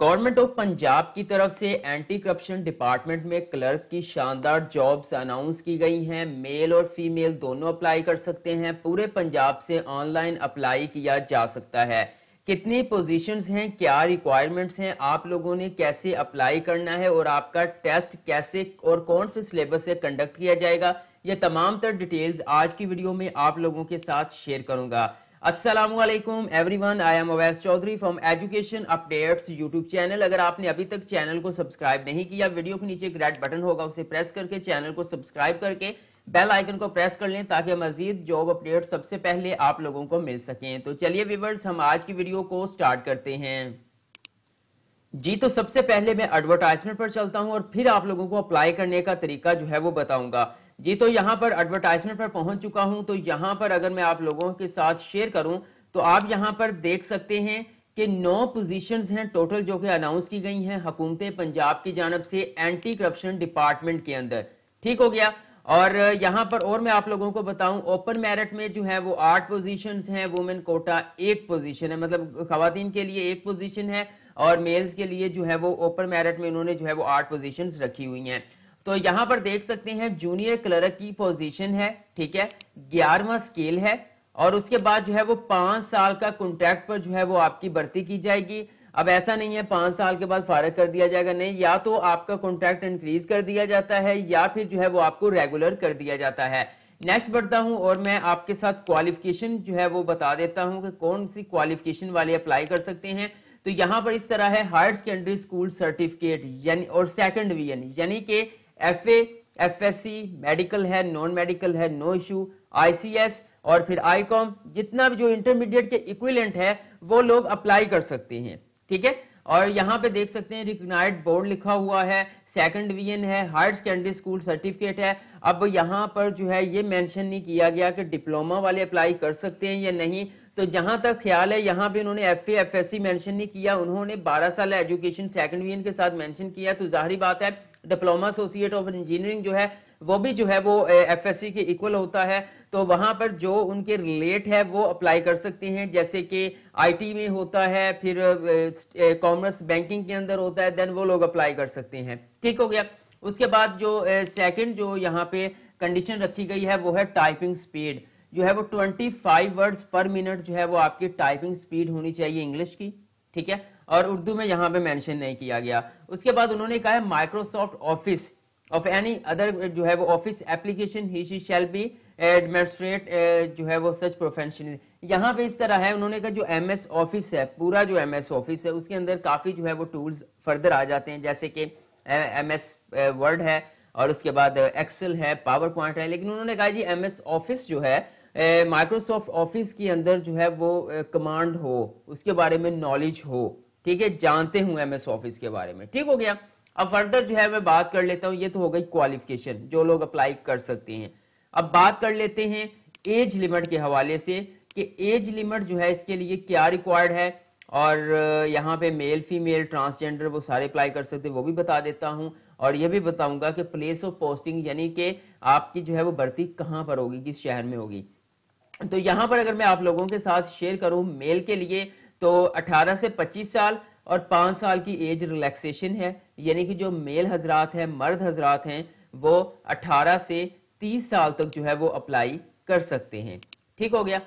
government of Punjab की तरफ से एंटी करप्शन डिपार्टमेंट में क्लर्क की शानदार जॉब्स अनाउंस की गई हैं मेल और फीमेल दोनों अप्लाई कर सकते हैं पूरे पंजाब से ऑनलाइन अप्लाई किया जा सकता है कितनी पोजीशंस हैं क्या रिक्वायरमेंट्स हैं आप लोगों ने कैसे अप्लाई करना है और आपका टेस्ट कैसे और कौन से सिलेबस से कंडक्ट किया जाएगा ये तमाम तर डिटेल्स आज की वीडियो में आप लोगों के साथ शेयर करूंगा असलम everyone I am Awais Chaudhry from education updates YouTube channel अगर आपने अभी तक चैनल को सब्सक्राइब नहीं किया वीडियो के नीचे एक रेड बटन होगा उसे प्रेस करके चैनल को सब्सक्राइब करके बेल आइकन को प्रेस कर लें ताकि मजीद जॉब अपडेट सबसे पहले आप लोगों को मिल सकें तो चलिए व्यूवर्स हम आज की वीडियो को स्टार्ट करते हैं जी तो सबसे पहले मैं एडवर्टाइजमेंट पर चलता हूं और फिर आप लोगों को अप्लाई करने का तरीका जो है वो बताऊंगा जी तो यहाँ पर एडवर्टाइजमेंट पर पहुंच चुका हूं तो यहाँ पर अगर मैं आप लोगों के साथ शेयर करूं तो आप यहाँ पर देख सकते हैं कि नौ पोजीशंस हैं टोटल जो कि अनाउंस की गई हैं हुकूमत पंजाब की जानब से एंटी करप्शन डिपार्टमेंट के अंदर ठीक हो गया और यहाँ पर और मैं आप लोगों को बताऊं ओपन मेरिट में जो है वो आठ पोजिशन है वुमेन कोटा एक पोजिशन है मतलब खातन के लिए एक पोजिशन है और मेल्स के लिए जो है वो ओपन मेरिट में उन्होंने जो है वो आठ पोजिशन रखी हुई हैं तो यहां पर देख सकते हैं जूनियर क्लर्क की पोजीशन है ठीक है ग्यारहवा स्केल है और उसके बाद जो है वो पांच साल का कॉन्ट्रैक्ट पर जो है वो आपकी भर्ती की जाएगी अब ऐसा नहीं है पांच साल के बाद फारग कर दिया जाएगा नहीं या तो आपका कॉन्ट्रैक्ट इंक्रीज कर दिया जाता है या फिर जो है वो आपको रेगुलर कर दिया जाता है नेक्स्ट बढ़ता हूं और मैं आपके साथ क्वालिफिकेशन जो है वो बता देता हूं कि कौन सी क्वालिफिकेशन वाले अप्लाई कर सकते हैं तो यहां पर इस तरह है हायर सेकेंडरी स्कूल सर्टिफिकेट यानी और सेकंड डिवीजन यानी कि F A F S C medical है नॉन मेडिकल है नो इशू आईसीएस और फिर आईकॉम जितना भी जो इंटरमीडिएट के इक्विलेंट है वो लोग अप्लाई कर सकते हैं ठीक है और यहाँ पे देख सकते हैं रिकनाइड बोर्ड लिखा हुआ है सेकंड डिवीजन है हायर सेकेंडरी स्कूल सर्टिफिकेट है अब यहाँ पर जो है ये मेंशन नहीं किया गया कि डिप्लोमा वाले अप्लाई कर सकते हैं या नहीं तो जहां तक ख्याल है यहाँ पे उन्होंने F F S C mention नहीं किया उन्होंने 12 साल एजुकेशन सेकंड डिवीजन के साथ मेंशन किया तो जाहरी बात है डिप्लोमा एसोसिएट ऑफ इंजीनियरिंग जो है वो भी जो है वो एफ एस सी के इक्वल होता है तो वहाँ पर जो उनके रिलेट है वो अप्लाई कर सकते हैं जैसे कि आईटी में होता है फिर कॉमर्स बैंकिंग के अंदर होता है देन वो लोग अप्लाई कर सकते हैं ठीक हो गया उसके बाद जो सेकंड जो यहाँ पे कंडीशन रखी गई है वो है टाइपिंग स्पीड जो है वो 25 वर्ड्स पर मिनट जो है वो आपकी टाइपिंग स्पीड होनी चाहिए इंग्लिश की ठीक है और उर्दू में यहाँ पे मेंशन नहीं किया गया उसके बाद उन्होंने कहा है Microsoft office of any other जो है वो ऑफिस एप्लीकेशन ही शी शैल बी एडमिनिस्ट्रेट जो है वो सच प्रोफेशनल यहाँ पे इस तरह है उन्होंने कहा जो एम एस ऑफिस है पूरा जो एम एस ऑफिस है उसके अंदर काफ़ी जो है वो टूल्स फर्दर आ जाते हैं जैसे कि एम एस वर्ड है और उसके बाद एक्सेल है पावर पॉइंट है लेकिन उन्होंने कहा जी एम एस ऑफिस जो है माइक्रोसॉफ्ट ऑफिस के अंदर जो है वो कमांड हो उसके बारे में नॉलेज हो ठीक है जानते हूँ एम एस ऑफिस के बारे में ठीक हो गया अब फर्दर जो है मैं बात कर लेता हूँ ये तो हो गई क्वालिफिकेशन जो लोग अप्लाई कर सकते हैं अब बात कर लेते हैं एज लिमिट के हवाले से कि एज लिमिट जो है इसके लिए क्या रिक्वायर्ड है और यहाँ पे मेल फीमेल ट्रांसजेंडर वो सारे अप्लाई कर सकते हैं वो भी बता देता हूँ और ये भी बताऊंगा कि प्लेस ऑफ पोस्टिंग यानी कि आपकी जो है वो भर्ती कहाँ पर होगी किस शहर में होगी तो यहाँ पर अगर मैं आप लोगों के साथ शेयर करूँ मेल के लिए तो 18 से 25 साल और 5 साल की एज रिलैक्सेशन है यानी कि जो मेल हजरात हैं मर्द हजरात हैं वो 18 से 30 साल तक जो है वो अप्लाई कर सकते हैं ठीक हो गया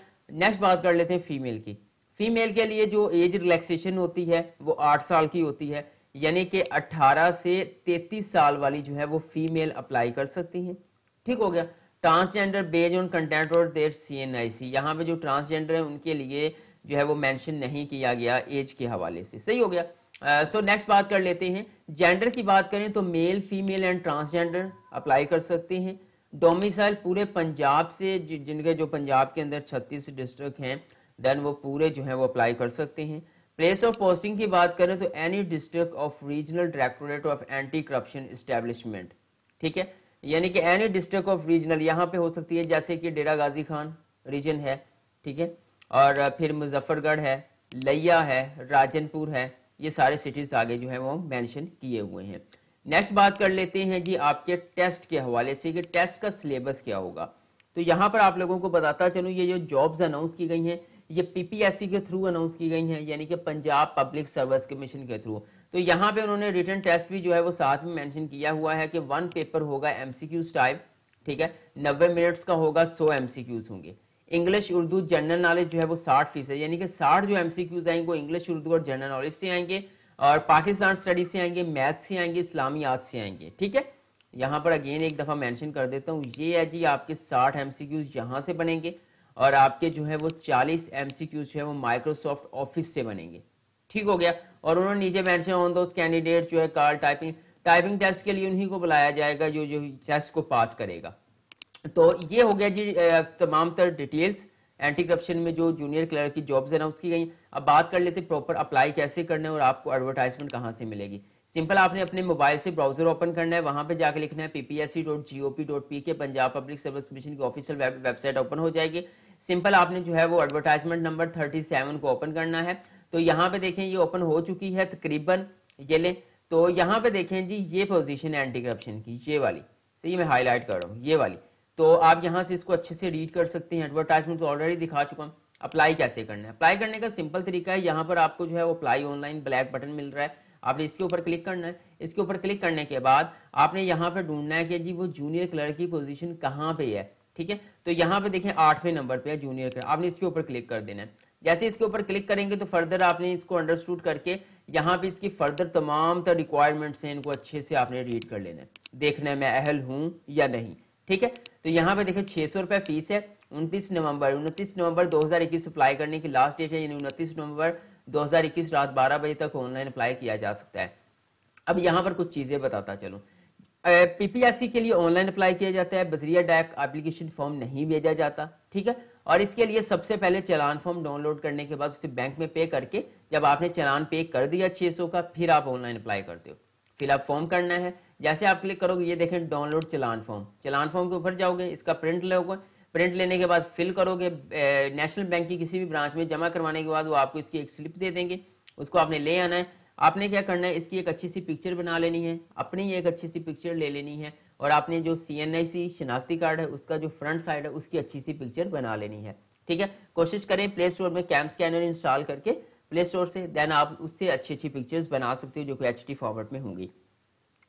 नेक्स्ट बात कर लेते हैं फीमेल की फीमेल के लिए जो एज रिलैक्सेशन होती है वो आठ साल की होती है यानी कि 18 से 33 साल वाली जो है वो फीमेल अप्लाई कर सकती हैं ठीक हो गया ट्रांसजेंडर बेज ऑन कंटेंट और देर सी एन आई सी यहाँ पे जो ट्रांसजेंडर है उनके लिए जो है वो मेंशन नहीं किया गया एज के हवाले से सही हो गया सो uh, नेक्स्ट so बात कर लेते हैं जेंडर की बात करें तो male female and transgender apply कर सकते हैं डोमिसाइल पूरे पंजाब से जिनके जो पंजाब के अंदर छत्तीस डिस्ट्रिक्ट हैं देन वो पूरे जो है वो अप्लाई कर सकते हैं प्लेस ऑफ पोस्टिंग की बात करें तो any district of regional directorate of anti corruption establishment ठीक है यानी कि एनी डिस्ट्रिक्ट ऑफ रीजनल यहाँ पे हो सकती है जैसे कि डेरा गाजी खान रीजन है ठीक है और फिर मुजफ्फरगढ़ है लिया है राजनपुर है ये सारे सिटीज आगे जो है वो मेंशन किए हुए हैं नेक्स्ट बात कर लेते हैं जी आपके टेस्ट के हवाले से कि टेस्ट का सिलेबस क्या होगा तो यहाँ पर आप लोगों को बताता चलूँ ये जो जॉब्स अनाउंस की गई हैं ये पीपीएससी के थ्रू अनाउंस की गई हैं यानी कि पंजाब पब्लिक सर्विस कमीशन के थ्रू तो यहाँ पे उन्होंने रिटर्न टेस्ट भी जो है वो साथ में मैंशन किया हुआ है कि वन पेपर होगा एम टाइप ठीक है नब्बे मिनट्स का होगा सौ एम होंगे इंग्लिश उर्दू जनरल नॉलेज जो है वो साठ फीसद यानी कि साठ जो एमसीक्यूज आएंगे वो इंग्लिश उर्दू और जनरल नॉलेज से आएंगे और पाकिस्तान स्टडी से आएंगे मैथ से आएंगे इस्लामियात से आएंगे ठीक है यहाँ पर अगेन एक दफ़ा मैंशन कर देता हूँ ये है जी आपके साठ एम सी क्यूज़ यहाँ से बनेंगे और आपके जो है वो चालीस एम सी क्यूज़ जो है वो माइक्रोसॉफ्ट ऑफिस से बनेंगे ठीक हो गया और उन्होंने नीचे मैंशन ऑन दोस्त कैंडिडेट जो है कार्ड टाइपिंग टाइपिंग टेस्ट के लिए उन्हीं को बुलाया जाएगा जो जो टेस्ट को पास करेगा तो ये हो गया जी तमाम तर डिटेल्स एंटी करप्शन में जो जूनियर क्लर्क की जॉब्स अनाउंस की गई अब बात कर लेते प्रॉपर अप्लाई कैसे है और आपको एडवर्टाइजमेंट कहाँ से मिलेगी सिंपल आपने अपने मोबाइल से ब्राउजर ओपन करना है वहाँ पे जाकर लिखना है PPSC dot G O P dot P K Punjab public service commission की ऑफिशियल वेबसाइट ओपन हो जाएगी सिंपल आपने जो है वो एडवर्टाइजमेंट नंबर थर्टी सेवन को ओपन करना है तो यहाँ पे देखें ये ओपन हो चुकी है तकरीबन ये लें तो यहाँ पे देखें जी ये पोजीशन है एंटी करप्शन की ये वाली सही मैं हाईलाइट कर रहा हूँ ये वाली तो आप यहाँ से इसको अच्छे से रीड कर सकते हैं एडवर्टाइजमेंट तो ऑलरेडी दिखा चुका हूँ अप्लाई कैसे करना है अप्लाई करने का सिंपल तरीका है यहाँ पर आपको जो है वो अप्लाई ऑनलाइन ब्लैक बटन मिल रहा है आपने इसके ऊपर क्लिक करना है इसके ऊपर क्लिक करने के बाद आपने यहाँ पर ढूंढना है कि जी वो जूनियर क्लर्क की पोजीशन कहाँ पे है ठीक है तो यहाँ पे देखें आठवें नंबर पे है जूनियर क्लर्क आपने इसके ऊपर क्लिक कर देना है जैसे इसके ऊपर क्लिक करेंगे तो फर्दर आपने इसको अंडरस्टूड करके यहाँ पे इसकी फर्दर तमाम तर रिक्वायरमेंट्स हैं इनको अच्छे से आपने रीड कर लेना है देखना है मैं अहल हूँ या नहीं ठीक है तो यहाँ पे देखिए छह सौ रुपये फीस है उनतीस नवंबर उनतीस नवंबर 2021 इक्कीस अप्लाई करने की लास्ट डेट है यानी उनतीस नवंबर 2021 रात 12 बजे तक ऑनलाइन अप्लाई किया जा सकता है अब यहाँ पर कुछ चीज़ें बताता चलो पीपीएससी के लिए ऑनलाइन अप्लाई किया जाता है बजरिया डाक एप्लीकेशन फॉर्म नहीं भेजा जाता ठीक है और इसके लिए सबसे पहले चलान फॉर्म डाउनलोड करने के बाद उसे बैंक में पे करके जब आपने चलान पे कर दिया सौ का फिर आप ऑनलाइन अप्लाई करते हो आप फॉर्म करना है जैसे आप क्लिक करोगे ये देखें download challan form challan form के ऊपर जाओगे इसका प्रिंट लोगे प्रिंट लेने के बाद फिल करोगे नेशनल बैंक की किसी भी ब्रांच में जमा करवाने के बाद वो आपको इसकी एक स्लिप दे देंगे उसको आपने ले आना है आपने क्या करना है इसकी एक अच्छी सी पिक्चर बना लेनी है अपनी एक अच्छी सी पिक्चर ले लेनी है और आपने जो सी एन आई सी शिनाख्ती कार्ड है उसका जो फ्रंट साइड है उसकी अच्छी सी पिक्चर बना लेनी है ठीक है कोशिश करें प्ले स्टोर में कैम स्कैनर इंस्टॉल करके प्ले स्टोर से देन आप उससे अच्छी अच्छी पिक्चर्स बना सकते हो जो कि एच फॉर्मेट में होंगी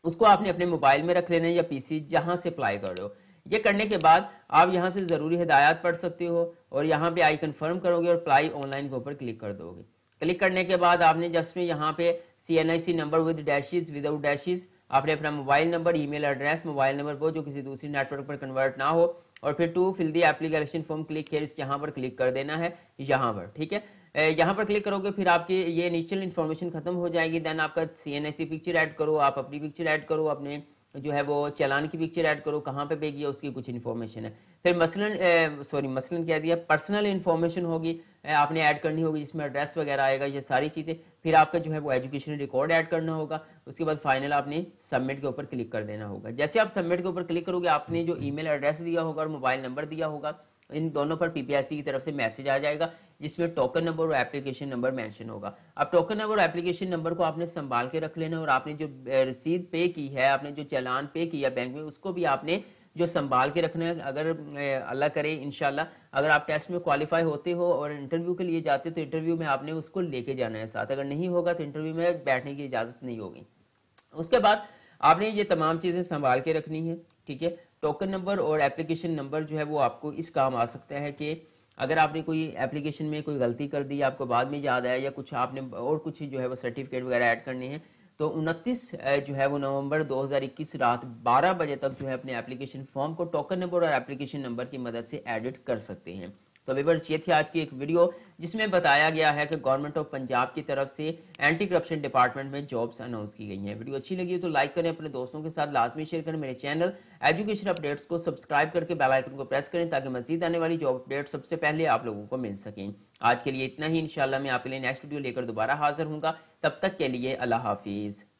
उसको आपने अपने मोबाइल में रख लेना है या पीसी जहां से अप्लाई कर रहे हो ये करने के बाद आप यहाँ से ज़रूरी हिदायत पढ़ सकते हो और यहाँ पे आई कन्फर्म करोगे और अप्लाई ऑनलाइन के ऊपर क्लिक कर दोगे क्लिक करने के बाद आपने जस्ट में यहाँ पे C N I C number with dashes without dashes आपने अपना mobile number email address mobile number वो जो किसी दूसरी नेटवर्क पर कन्वर्ट ना हो और फिर to fill the application form click here यहाँ पर क्लिक कर देना है यहाँ पर ठीक है यहाँ पर क्लिक करोगे फिर आपकी ये इनिशियल इन्फॉर्मेशन खत्म हो जाएगी देन आपका सी एन पिक्चर ऐड करो आप अपनी पिक्चर ऐड करो अपने जो है वो चलान की पिक्चर ऐड करो कहाँ पे भेजिए उसकी कुछ इन्फॉर्मेशन है फिर मसलन सॉरी मसलन क्या दिया पर्सनल इन्फॉर्मेशन होगी आपने ऐड करनी होगी जिसमें एड्रेस वगैरह आएगा ये सारी चीज़ें फिर आपका जो है वो एजुकेशन रिकॉर्ड ऐड करना होगा उसके बाद फाइनल आपने सबमिट के ऊपर क्लिक कर देना होगा जैसे आप सबमिट के ऊपर क्लिक करोगे आपने जो ईमेल एड्रेस दिया होगा और मोबाइल नंबर दिया होगा इन दोनों पर पीपीआईसी की तरफ से मैसेज आ जाएगा जिसमें टोकन नंबर और एप्लीकेशन नंबर मेंशन होगा अब टोकन नंबर और एप्लीकेशन नंबर को आपने संभाल के रख लेना और आपने जो रसीद पे की है आपने जो चलान पे किया बैंक में उसको भी आपने जो संभाल के रखना है अगर अल्लाह करे इनशाला अगर आप टेस्ट में क्वालिफाई होते हो और इंटरव्यू के लिए जाते हो तो इंटरव्यू में आपने उसको लेके जाना है साथ अगर नहीं होगा तो इंटरव्यू में बैठने की इजाज़त नहीं होगी उसके बाद आपने ये तमाम चीज़ें संभाल के रखनी है ठीक है टोकन नंबर और एप्लीकेशन नंबर जो है वो आपको इस काम आ सकता है कि अगर आपने कोई एप्लीकेशन में कोई गलती कर दी आपको बाद में याद आया या कुछ आपने और कुछ जो है वो सर्टिफिकेट वगैरह ऐड करने हैं तो उनतीस जो है वो नवंबर 2021 रात 12 बजे तक जो है अपने एप्लीकेशन फॉर्म को टोकन नंबर और एप्लीकेशन नंबर की मदद से एडिट कर सकते हैं तो विवर्स ये थी आज की एक वीडियो जिसमें बताया गया है कि गवर्नमेंट ऑफ पंजाब की तरफ से एंटी करप्शन डिपार्टमेंट में जॉब्स अनाउंस की गई हैं वीडियो अच्छी लगी तो लाइक करें अपने दोस्तों के साथ लाजमी शेयर करें मेरे चैनल एजुकेशन अपडेट्स को सब्सक्राइब करके बेल आइकन को प्रेस करें ताकि मजीद आने वाली जॉब अपडेट सबसे पहले आप लोगों को मिल सकें आज के लिए इतना ही इंशाल्लाह मैं आपके लिए नेक्स्ट वीडियो लेकर दोबारा हाजिर हूँ तब तक के लिए अल्लाह हाफिज़